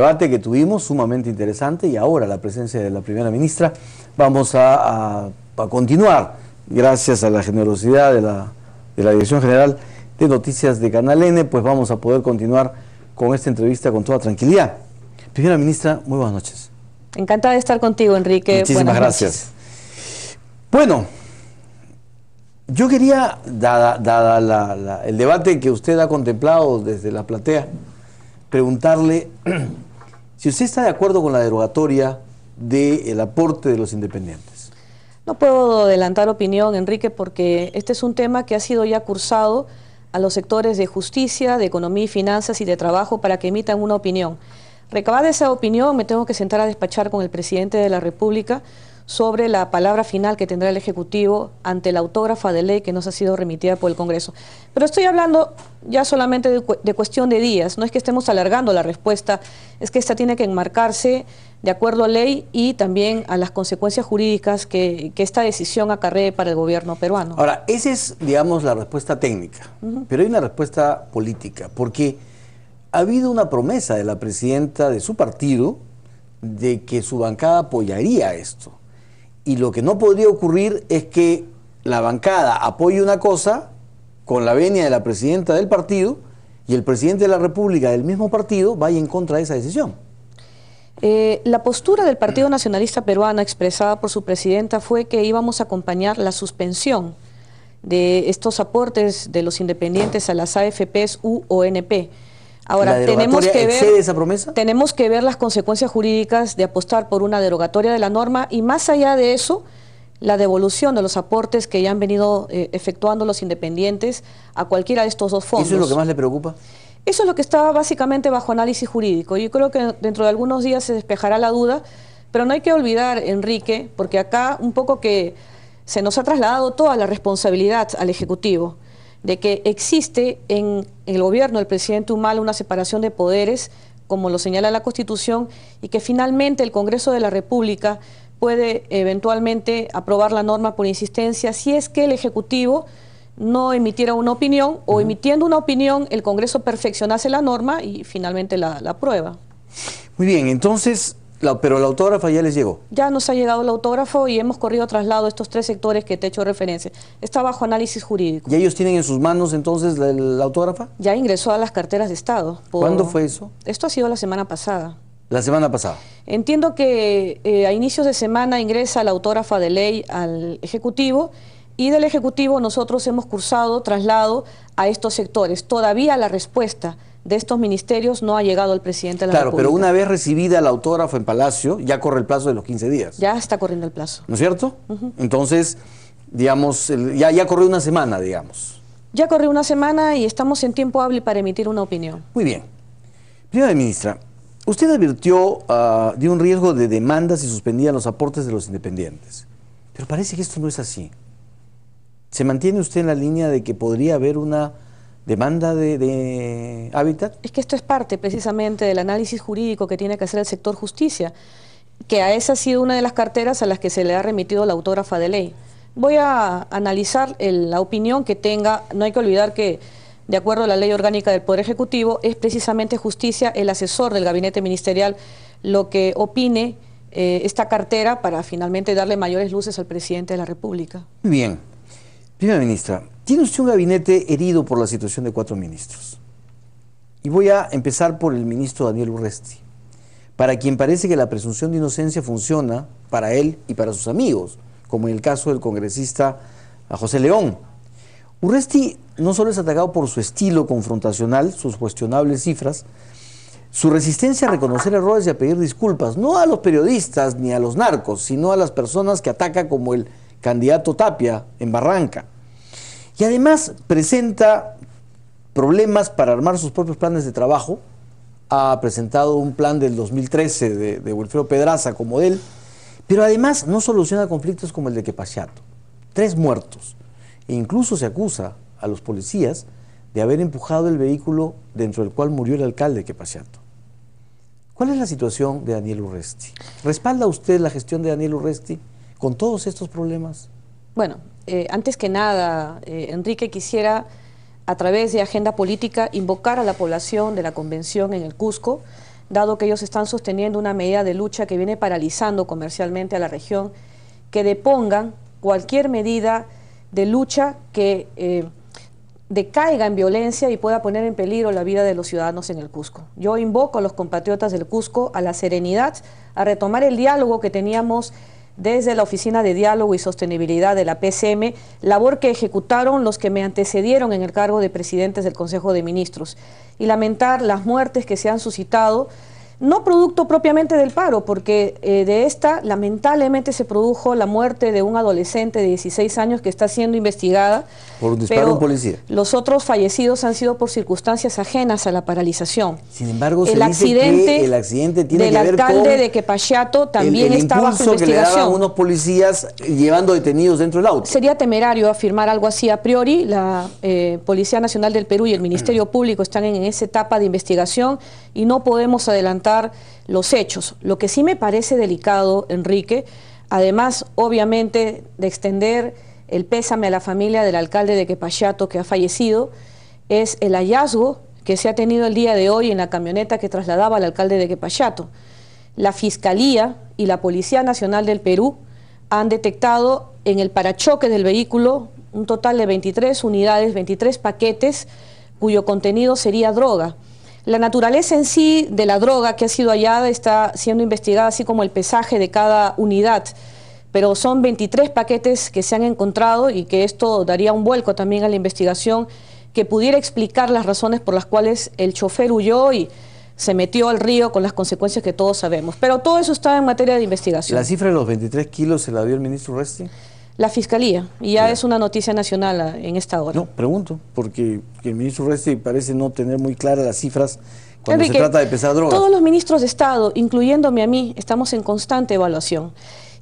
debate que tuvimos, sumamente interesante, y ahora la presencia de la primera ministra, vamos a, continuar, gracias a la generosidad de la, Dirección General de Noticias de Canal N, pues vamos a poder continuar con esta entrevista con toda tranquilidad. Primera ministra, muy buenas noches. Encantada de estar contigo, Enrique. Muchísimas gracias. Bueno, yo quería, dada, el debate que usted ha contemplado desde la platea, preguntarle si usted está de acuerdo con la derogatoria del aporte de los independientes. No puedo adelantar opinión, Enrique, porque este es un tema que ha sido ya cursado a los sectores de justicia, de economía y finanzas y de trabajo para que emitan una opinión. Recabada esa opinión, me tengo que sentar a despachar con el presidente de la República sobre la palabra final que tendrá el Ejecutivo ante la autógrafa de ley que nos ha sido remitida por el Congreso. Pero estoy hablando ya solamente de, cuestión de días, no es que estemos alargando la respuesta, es que esta tiene que enmarcarse de acuerdo a ley y también a las consecuencias jurídicas que, esta decisión acarree para el gobierno peruano. Ahora, esa es, digamos, la respuesta técnica, pero hay una respuesta política, porque ha habido una promesa de la presidenta de su partido de que su bancada apoyaría esto y lo que no podría ocurrir es que la bancada apoye una cosa con la venia de la presidenta del partido y el presidente de la República del mismo partido vaya en contra de esa decisión. Eh, la postura del Partido Nacionalista Peruana expresada por su presidenta fue que íbamos a acompañar la suspensión de estos aportes de los independientes a las AFPs u Ahora, tenemos que ver esa promesa? Tenemos que ver las consecuencias jurídicas de apostar por una derogatoria de la norma y más allá de eso, la devolución de los aportes que ya han venido eh, efectuando los independientes a cualquiera de estos dos fondos. ¿Eso es lo que más le preocupa? Eso es lo que está básicamente bajo análisis jurídico. Yo creo que dentro de algunos días se despejará la duda, pero no hay que olvidar, Enrique, porque acá un poco que se nos ha trasladado toda la responsabilidad al Ejecutivo de que existe en el gobierno del presidente Humala una separación de poderes, como lo señala la Constitución, y que finalmente el Congreso de la República puede eventualmente aprobar la norma por insistencia si es que el Ejecutivo no emitiera una opinión o emitiendo una opinión el Congreso perfeccionase la norma y finalmente la, la aprueba. Muy bien, entonces pero la autógrafa ya les llegó. Ya nos ha llegado el autógrafo y hemos corrido traslado estos tres sectores que te he hecho referencia. Está bajo análisis jurídico. ¿Y ellos tienen en sus manos entonces la, autógrafa? Ya ingresó a las carteras de Estado. ¿Cuándo fue eso? Esto ha sido la semana pasada. La semana pasada. Entiendo que eh, a inicios de semana ingresa la autógrafa de ley al Ejecutivo y del Ejecutivo nosotros hemos cursado traslado a estos sectores. Todavía la respuesta de estos ministerios no ha llegado el presidente de la República. Claro, pero una vez recibida el autógrafo en Palacio, ya corre el plazo de los 15 días. Ya está corriendo el plazo. ¿No es cierto? Entonces, digamos, ya, ya corrió una semana, digamos. Ya corrió una semana y estamos en tiempo hábil para emitir una opinión. Muy bien. Primera ministra, usted advirtió ah, de un riesgo de demandas y suspendían los aportes de los independientes. Pero parece que esto no es así. ¿Se mantiene usted en la línea de que podría haber una demanda de, hábitat? Es que esto es parte precisamente del análisis jurídico que tiene que hacer el sector justicia, que a esa ha sido una de las carteras a las que se le ha remitido la autógrafa de ley. Voy a analizar la opinión que tenga, no hay que olvidar que de acuerdo a la ley orgánica del Poder Ejecutivo, es precisamente justicia el asesor del gabinete ministerial lo que opine eh, esta cartera para finalmente darle mayores luces al presidente de la República. Bien. Primera ministra, tiene usted un gabinete herido por la situación de cuatro ministros. Y voy a empezar por el ministro Daniel Urresti, para quien parece que la presunción de inocencia funciona para él y para sus amigos, como en el caso del congresista José León. Urresti no solo es atacado por su estilo confrontacional, sus cuestionables cifras, su resistencia a reconocer errores y a pedir disculpas, no a los periodistas ni a los narcos, sino a las personas que ataca como el candidato Tapia en Barranca. Y además presenta problemas para armar sus propios planes de trabajo. Ha presentado un plan del 2013 de, de Wilfredo Pedraza como él, pero además no soluciona conflictos como el de Quepachato. Tres muertos. E incluso se acusa a los policías de haber empujado el vehículo dentro del cual murió el alcalde de ¿Cuál es la situación de Daniel Urresti? ¿Respalda usted la gestión de Daniel Urresti? con todos estos problemas? Bueno, eh, antes que nada, eh, Enrique, quisiera a través de agenda política invocar a la población de la convención en el Cusco, dado que ellos están sosteniendo una medida de lucha que viene paralizando comercialmente a la región, que depongan cualquier medida de lucha que eh, decaiga en violencia y pueda poner en peligro la vida de los ciudadanos en el Cusco. Yo invoco a los compatriotas del Cusco a la serenidad, a retomar el diálogo que teníamos desde la Oficina de Diálogo y Sostenibilidad de la PCM, labor que ejecutaron los que me antecedieron en el cargo de presidentes del Consejo de Ministros, y lamentar las muertes que se han suscitado no producto propiamente del paro, porque eh, de esta lamentablemente se produjo la muerte de un adolescente de 16 años que está siendo investigada. Por un disparo de un policía. Los otros fallecidos han sido por circunstancias ajenas a la paralización. Sin embargo, el, accidente, el accidente tiene del que ver con de también el, el bajo investigación. que le daban unos policías llevando detenidos dentro del auto. Sería temerario afirmar algo así a priori. La eh, Policía Nacional del Perú y el Ministerio Público están en esa etapa de investigación y no podemos adelantar los hechos. Lo que sí me parece delicado, Enrique, además obviamente de extender el pésame a la familia del alcalde de Quepachato que ha fallecido, es el hallazgo que se ha tenido el día de hoy en la camioneta que trasladaba al alcalde de Quepachato. La Fiscalía y la Policía Nacional del Perú han detectado en el parachoque del vehículo un total de 23 unidades, 23 paquetes, cuyo contenido sería droga. La naturaleza en sí de la droga que ha sido hallada está siendo investigada, así como el pesaje de cada unidad. Pero son 23 paquetes que se han encontrado y que esto daría un vuelco también a la investigación que pudiera explicar las razones por las cuales el chofer huyó y se metió al río con las consecuencias que todos sabemos. Pero todo eso está en materia de investigación. ¿La cifra de los 23 kilos se la dio el ministro Resti? La Fiscalía, y ya, es una noticia nacional ah, en esta hora. No, pregunto, porque el ministro Resti parece no tener muy claras las cifras cuando se trata de pesar drogas. Todos los ministros de Estado, incluyéndome a mí, estamos en constante evaluación.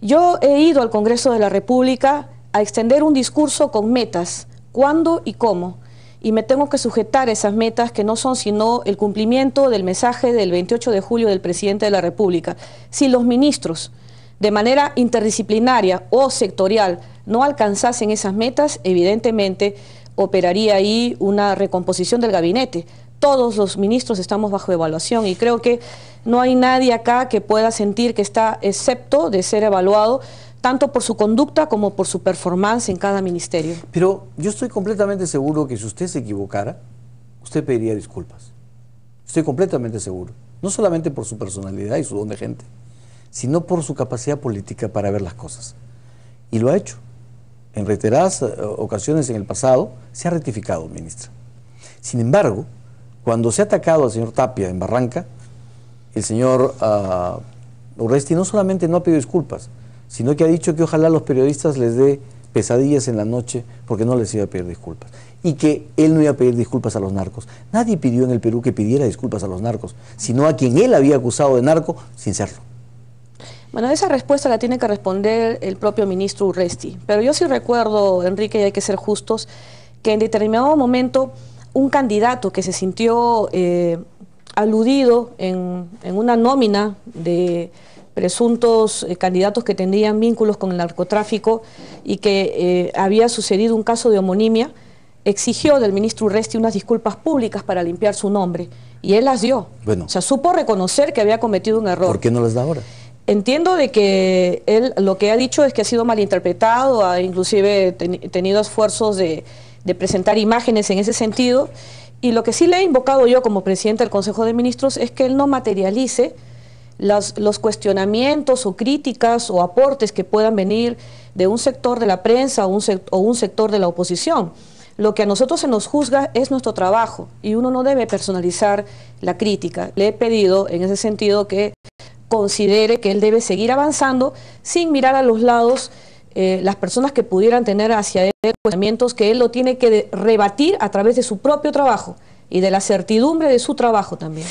Yo he ido al Congreso de la República a extender un discurso con metas, cuándo y cómo. Y me tengo que sujetar a esas metas que no son sino el cumplimiento del mensaje del 28 de julio del presidente de la República. Si los ministros de manera interdisciplinaria o sectorial no alcanzasen esas metas, evidentemente operaría ahí una recomposición del gabinete. Todos los ministros estamos bajo evaluación y creo que no hay nadie acá que pueda sentir que está excepto de ser evaluado tanto por su conducta como por su performance en cada ministerio. Pero yo estoy completamente seguro que si usted se equivocara, usted pediría disculpas. Estoy completamente seguro. No solamente por su personalidad y su don de gente, sino por su capacidad política para ver las cosas. Y lo ha hecho. En reiteradas eh, ocasiones en el pasado se ha rectificado, ministra. Sin embargo, cuando se ha atacado al señor Tapia en Barranca, el señor Orresti ah, no solamente no ha pedido disculpas, sino que ha dicho que ojalá los periodistas les dé pesadillas en la noche porque no les iba a pedir disculpas. Y que él no iba a pedir disculpas a los narcos. Nadie pidió en el Perú que pidiera disculpas a los narcos, sino a quien él había acusado de narco sin serlo. Bueno, esa respuesta la tiene que responder el propio ministro Urresti. Pero yo sí recuerdo, Enrique, y hay que ser justos, que en determinado momento un candidato que se sintió eh, aludido en, una nómina de presuntos eh, candidatos que tendrían vínculos con el narcotráfico y que eh, había sucedido un caso de homonimia, exigió del ministro Urresti unas disculpas públicas para limpiar su nombre. Y él las dio. Bueno, o sea, supo reconocer que había cometido un error. ¿Por qué no las da ahora? Entiendo de que él lo que ha dicho es que ha sido malinterpretado, ha inclusive tenido esfuerzos de, presentar imágenes en ese sentido. Y lo que sí le he invocado yo como presidente del Consejo de Ministros es que él no materialice los cuestionamientos o críticas o aportes que puedan venir de un sector de la prensa o un, o un sector de la oposición. Lo que a nosotros se nos juzga es nuestro trabajo y uno no debe personalizar la crítica. Le he pedido en ese sentido que considere que él debe seguir avanzando sin mirar a los lados eh, las personas que pudieran tener hacia él pues, pensamientos que él lo tiene que rebatir a través de su propio trabajo y de la certidumbre de su trabajo también.